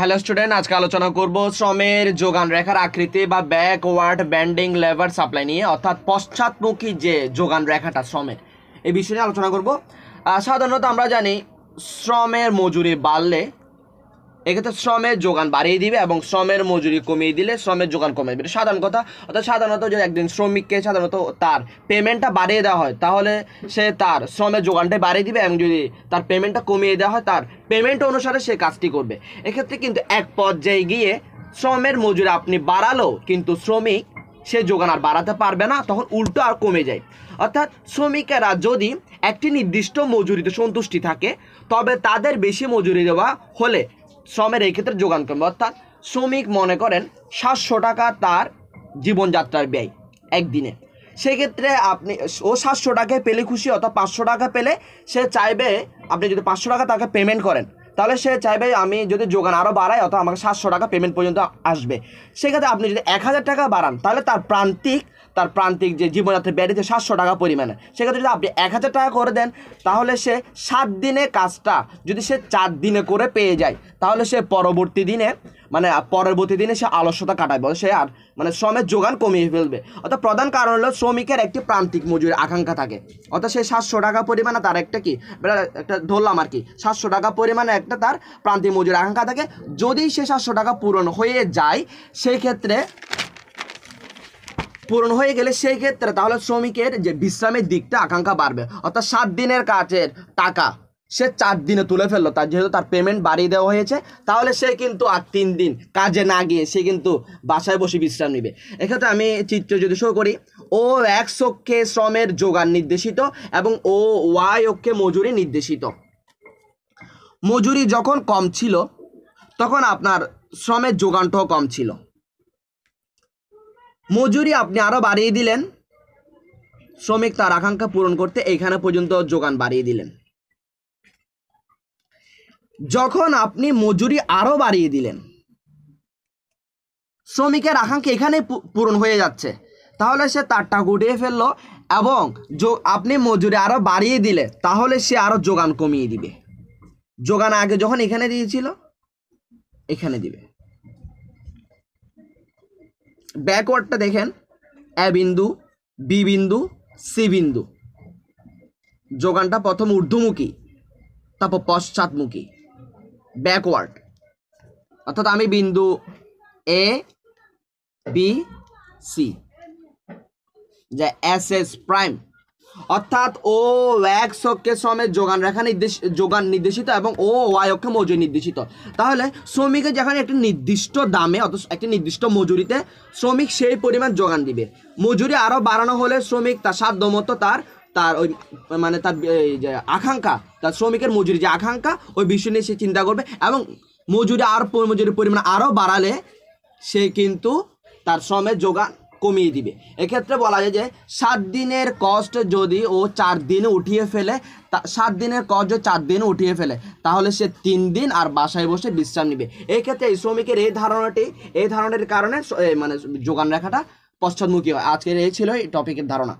hello student আজকে আলোচনা করব শ্রমের যোগান রেখার আকৃতি বা ব্যাকওয়ার্ড ব্যান্ডিং লেবার সাপ্লাই নিয়ে অর্থাৎ পশ্চাৎমুখী যে যোগান রেখাটা শ্রমের এই বিষয়ে আলোচনা করব সাধারণত আমরা জানি শ্রমের মজুরি বাড়লে এক্ষেত্রে শ্রমের যোগান বাড়িয়ে দিবে এবং শ্রমের মজুরি কমিয়ে দিলে শ্রমের যোগান কমে দিবে সাধারণ কথা অর্থাৎ সাধারণত যদি একদিন শ্রমিককে সাধারণত তার পেমেন্টটা বাড়িয়ে দেওয়া হয় তাহলে সে তার শ্রমের যোগানটা বাড়িয়ে দিবে এবং যদি তার পেমেন্টটা কমিয়ে দেওয়া হয় তার পেমেন্ট অনুসারে সে কাজটি করবে এক্ষেত্রে কিন্তু এক পর্যায়ে গিয়ে শ্রমের মজুরি আপনি বাড়ালো কিন্তু শ্রমিক সে যোগান আর বাড়াতে পারবে না তখন উল্টো আর কমে যায় অর্থাৎ শ্রমিকেরা যদি একটি নির্দিষ্ট মজুরিতে সন্তুষ্টি থাকে তবে তাদের বেশি মজুরি দেওয়া হলে শ্রমের এই ক্ষেত্রে যোগান কমবে অর্থাৎ শ্রমিক মনে করেন সাতশো টাকা তার জীবনযাত্রার ব্যয় একদিনে সেক্ষেত্রে আপনি ও সাতশো টাকায় পেলে খুশি অর্থাৎ পাঁচশো টাকা পেলে সে চাইবে আপনি যদি পাঁচশো টাকা তাকে পেমেন্ট করেন তাহলে সে চাইবে আমি যদি যোগান আরও বাড়াই অর্থাৎ আমাকে সাতশো টাকা পেমেন্ট পর্যন্ত আসবে সেক্ষেত্রে আপনি যদি এক হাজার টাকা বাড়ান তাহলে তার প্রান্তিক তার প্রান্তিক যে জীবনযাত্রা ব্যয় সাতশো টাকা পরিমাণে সেক্ষেত্রে যদি আপনি এক হাজার টাকা করে দেন তাহলে সে সাত দিনে কাজটা যদি সে চার দিনে করে পেয়ে যায় তাহলে সে পরবর্তী দিনে মানে পরবর্তী দিনে সে আলস্যতা কাটাবে সে আর মানে শ্রমের যোগান কমিয়ে ফেলবে অর্থাৎ প্রধান কারণ হলো শ্রমিকের একটি প্রান্তিক মজুরি আকাঙ্ক্ষা থাকে অর্থাৎ সে সাতশো টাকা পরিমাণে তার একটা কি মানে একটা ধরলাম আর কি সাতশো টাকা পরিমাণে একটা তার প্রান্তিক মজুরি আকাঙ্ক্ষা থাকে যদি সে সাতশো টাকা পূরণ হয়ে যায় সেই ক্ষেত্রে পূরণ হয়ে গেলে সেই ক্ষেত্রে তাহলে শ্রমিকের যে বিশ্রামের দিকটা আকাঙ্ক্ষা বাড়বে অর্থাৎ সাত দিনের কাজের টাকা সে চার দিনে তুলে ফেললো তার যেহেতু তার পেমেন্ট বাড়িয়ে দেওয়া হয়েছে তাহলে সে কিন্তু আর তিন দিন কাজে না গিয়ে সে কিন্তু বাসায় বসে বিশ্রাম নেবে এক্ষেত্রে আমি চিত্র যদি শো করি ও এক অক্ষে শ্রমের যোগান নির্দেশিত এবং ও ওয়াই অক্ষে মজুরি নির্দেশিত মজুরি যখন কম ছিল তখন আপনার শ্রমের যোগানটাও কম ছিল মজুরি আপনি আরও বাড়িয়ে দিলেন শ্রমিক তার আকাঙ্ক্ষা পূরণ করতে এইখানে পর্যন্ত যোগান বাড়িয়ে দিলেন যখন আপনি মজুরি আরও বাড়িয়ে দিলেন শ্রমিকের আকাঙ্ক্ষা এখানে পূরণ হয়ে যাচ্ছে তাহলে সে তারটা গুটিয়ে ফেলল এবং আপনি মজুরি আরও বাড়িয়ে দিলে তাহলে সে আরও যোগান কমিয়ে দিবে যোগান আগে যখন এখানে দিয়েছিল এখানে দিবে ব্যাকওয়ার্ডটা দেখেন এ বিন্দু বি বিন্দু সি বিন্দু যোগানটা প্রথম ঊর্ধ্বমুখী তারপর পশ্চাৎমুখী ব্যাকওয়ার্ড অর্থাৎ আমি বিন্দু এ বি সি যে এস এস প্রাইম অর্থাৎ ও ওয়াক্স অক্ষে শ্রমের যোগান রেখা নির্দেশ যোগান নির্দেশিত এবং ও ওয়াই অক্ষে মজুরি নির্দেশিত তাহলে শ্রমিকের যেখানে একটি নির্দিষ্ট দামে অথচ একটি নির্দিষ্ট মজুরিতে শ্রমিক সেই পরিমাণ যোগান দিবে মজুরি আরও বাড়ানো হলে শ্রমিক তার সাধ্যমতো তার তার ওই মানে তার যে আকাঙ্ক্ষা তার শ্রমিকের মজুরি যে আকাঙ্ক্ষা ওই বিষয় নিয়ে সে চিন্তা করবে এবং মজুরি আর মজুরির পরিমাণ আরও বাড়ালে সে কিন্তু তার শ্রমের যোগান কমিয়ে দিবে এক্ষেত্রে বলা যায় যে সাত দিনের কস্ট যদি ও চার দিনে উঠিয়ে ফেলে সাত দিনের কস্ট যদি চার দিনে উঠিয়ে ফেলে তাহলে সে তিন দিন আর বাসায় বসে বিশ্রাম নেবে এক্ষেত্রে এই শ্রমিকের এই ধারণাটি এই ধারণাটির কারণে মানে যোগান রাখাটা পশ্চাদমুখী হয় আজকের এই ছিল এই টপিকের ধারণা